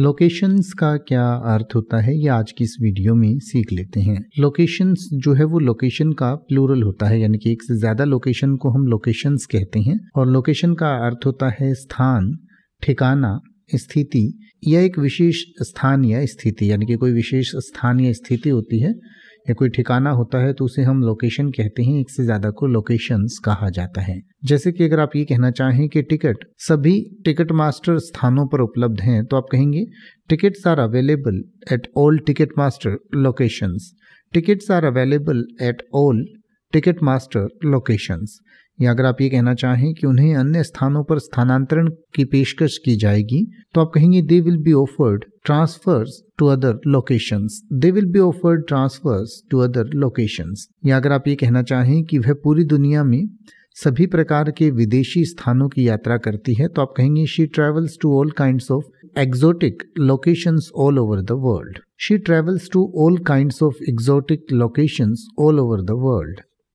locations का क्या अर्थ होता है ये आज की इस वीडियो में सीख लेते हैं लोकेशंस जो है वो लोकेशन का प्लूरल होता है यानी कि एक से ज्यादा लोकेशन को हम लोकेशंस कहते हैं और लोकेशन का अर्थ होता है स्थान ठिकाना स्थिति या एक विशेष स्थान या स्थिति यानी कि कोई विशेष स्थान या स्थिति होती है या कोई ठिकाना होता है तो उसे हम लोकेशन कहते हैं एक से ज्यादा को लोकेशंस कहा जाता है जैसे कि अगर आप ये कहना चाहें कि टिकट सभी टिकट मास्टर स्थानों पर उपलब्ध हैं तो आप कहेंगे tickets are available at all Ticketmaster locations tickets are available at all Ticketmaster locations या अगर आप ये कहना चाहें कि उन्हें अन्य स्थानों पर स्थानांतरण की पेशकश की जाएगी तो आप कहेंगे they will be offered transfers to other locations they will be offered transfers to other locations या अगर आप ये कहना चाहें कि वह पूरी दुनिया में सभी प्रकार के विदेशी स्थानों की यात्रा करती है तो आप कहेंगे she travels to all kind of exotic location all over the world she travels to all kinds of exotic locations all over the world